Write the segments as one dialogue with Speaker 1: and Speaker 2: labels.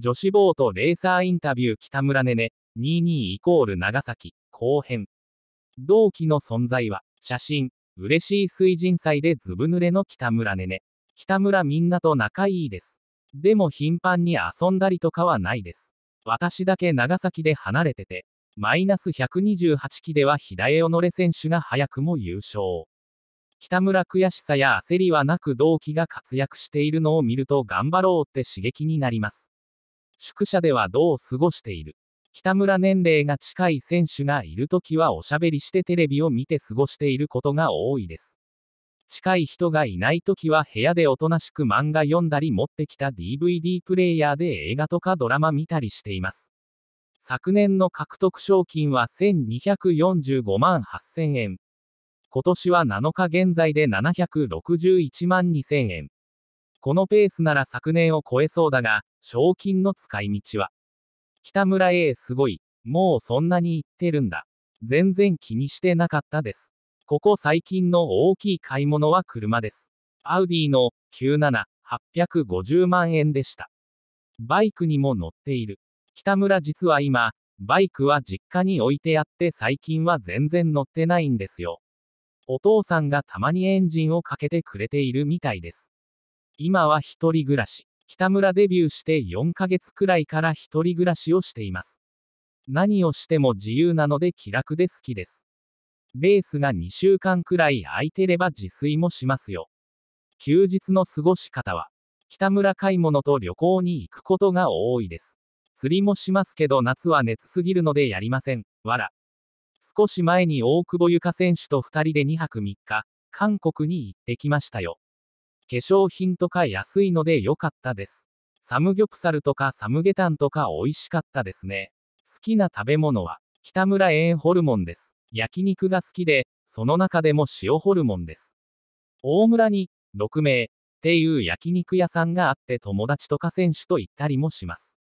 Speaker 1: 女子ボートレーサーインタビュー北村ねね、22イコール長崎、後編。同期の存在は、写真、嬉しい水神祭でずぶ濡れの北村ねね。北村みんなと仲いいです。でも頻繁に遊んだりとかはないです。私だけ長崎で離れてて、マイナス128期では左江己選手が早くも優勝。北村悔しさや焦りはなく同期が活躍しているのを見ると頑張ろうって刺激になります。宿舎ではどう過ごしている北村年齢が近い選手がいるときはおしゃべりしてテレビを見て過ごしていることが多いです。近い人がいないときは部屋でおとなしく漫画読んだり持ってきた DVD プレイヤーで映画とかドラマ見たりしています。昨年の獲得賞金は1245万8000円。今年は7日現在で761万2000円。このペースなら昨年を超えそうだが、賞金の使い道は。北村 A すごい、もうそんなに言ってるんだ。全然気にしてなかったです。ここ最近の大きい買い物は車です。アウディの97、850万円でした。バイクにも乗っている。北村実は今、バイクは実家に置いてあって最近は全然乗ってないんですよ。お父さんがたまにエンジンをかけてくれているみたいです。今は一人暮らし。北村デビューして4ヶ月くらいから一人暮らしをしています。何をしても自由なので気楽で好きです。レースが2週間くらい空いてれば自炊もしますよ。休日の過ごし方は、北村買い物と旅行に行くことが多いです。釣りもしますけど夏は熱すぎるのでやりません。わら。少し前に大久保ゆか選手と2人で2泊3日、韓国に行ってきましたよ。化粧品とか安いので良かったです。サムギョプサルとかサムゲタンとか美味しかったですね。好きな食べ物は、北村園ホルモンです。焼肉が好きで、その中でも塩ホルモンです。大村に、6名、っていう焼肉屋さんがあって友達とか選手と行ったりもします。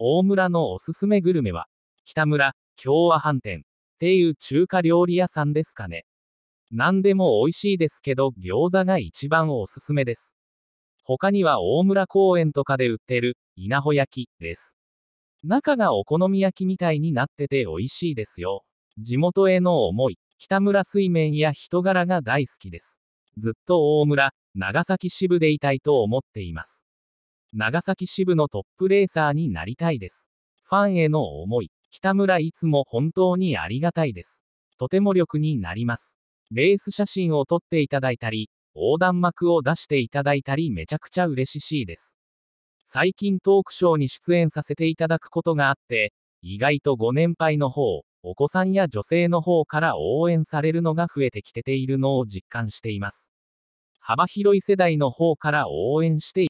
Speaker 1: 大村のおすすめグルメは、北村、京和飯店、っていう中華料理屋さんですかね。何でも美味しいですけど、餃子が一番おすすめです。他には大村公園とかで売ってる、稲穂焼きです。中がお好み焼きみたいになってて美味しいですよ。地元への思い、北村水面や人柄が大好きです。ずっと大村、長崎支部でいたいと思っています。長崎支部のトップレーサーになりたいです。ファンへの思い、北村いつも本当にありがたいです。とても力になります。レース写真を撮っていただいたり、横断幕を出していただいたりめちゃくちゃ嬉しいです。最近トークショーに出演させていただくことがあって、意外とご年配の方、お子さんや女性の方から応援されるのが増えてきてているのを実感しています。幅広い世代の方から応援して